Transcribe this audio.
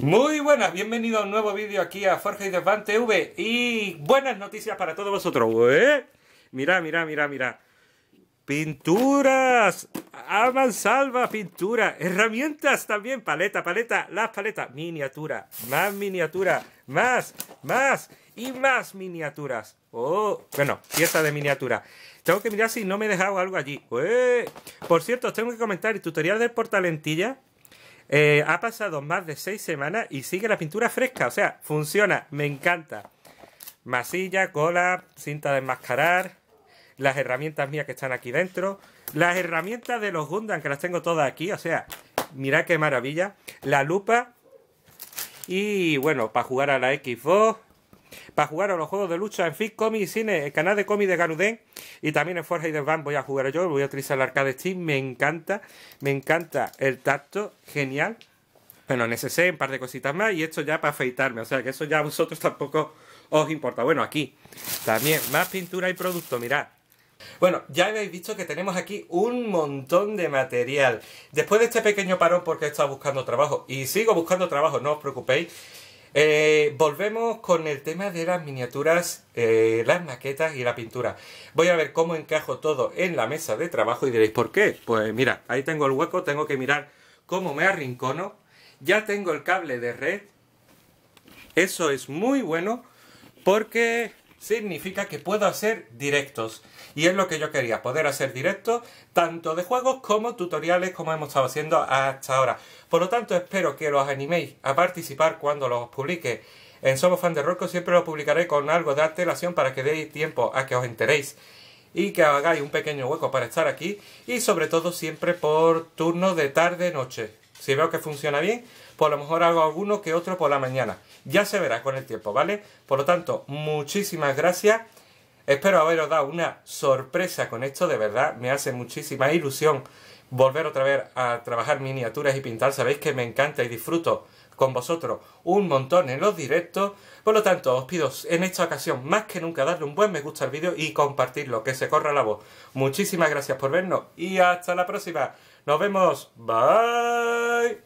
Muy buenas, bienvenido a un nuevo vídeo aquí a Forja y Desván V y buenas noticias para todos vosotros, ¿eh? mira, mira, mira. Pinturas, Pinturas, salva pintura, herramientas también, paleta, paleta, las paletas, miniatura, más miniatura, más, más y más miniaturas. Oh, bueno, pieza de miniatura. Tengo que mirar si no me he dejado algo allí. ¿eh? Por cierto, os tengo que comentar el tutorial del portalentilla eh, ha pasado más de seis semanas y sigue la pintura fresca. O sea, funciona, me encanta. Masilla, cola, cinta de enmascarar, las herramientas mías que están aquí dentro, las herramientas de los Gundam, que las tengo todas aquí. O sea, mirad qué maravilla. La lupa. Y bueno, para jugar a la Xbox, para jugar a los juegos de lucha en Fit comi, y Cine, el canal de cómic de Garudén y también en Forge y Van voy a jugar yo, voy a utilizar el arcade Steam, me encanta, me encanta el tacto, genial. Bueno, en un par de cositas más y esto ya para afeitarme, o sea que eso ya a vosotros tampoco os importa. Bueno, aquí también más pintura y producto, mirad. Bueno, ya habéis visto que tenemos aquí un montón de material. Después de este pequeño parón porque he estado buscando trabajo y sigo buscando trabajo, no os preocupéis, eh, volvemos con el tema de las miniaturas, eh, las maquetas y la pintura. Voy a ver cómo encajo todo en la mesa de trabajo y diréis, ¿por qué? Pues mira, ahí tengo el hueco, tengo que mirar cómo me arrincono. Ya tengo el cable de red. Eso es muy bueno porque significa que puedo hacer directos. Y es lo que yo quería, poder hacer directos tanto de juegos como tutoriales como hemos estado haciendo hasta ahora. Por lo tanto, espero que los animéis a participar cuando los publique. En Somos Fan de Rocko siempre lo publicaré con algo de antelación para que deis tiempo a que os enteréis y que hagáis un pequeño hueco para estar aquí y sobre todo siempre por turno de tarde-noche. Si veo que funciona bien, por pues lo mejor hago alguno que otro por la mañana. Ya se verá con el tiempo, ¿vale? Por lo tanto, muchísimas gracias. Espero haberos dado una sorpresa con esto, de verdad, me hace muchísima ilusión volver otra vez a trabajar miniaturas y pintar. Sabéis que me encanta y disfruto con vosotros un montón en los directos. Por lo tanto, os pido en esta ocasión más que nunca darle un buen me gusta al vídeo y compartirlo, que se corra la voz. Muchísimas gracias por vernos y hasta la próxima. Nos vemos. Bye.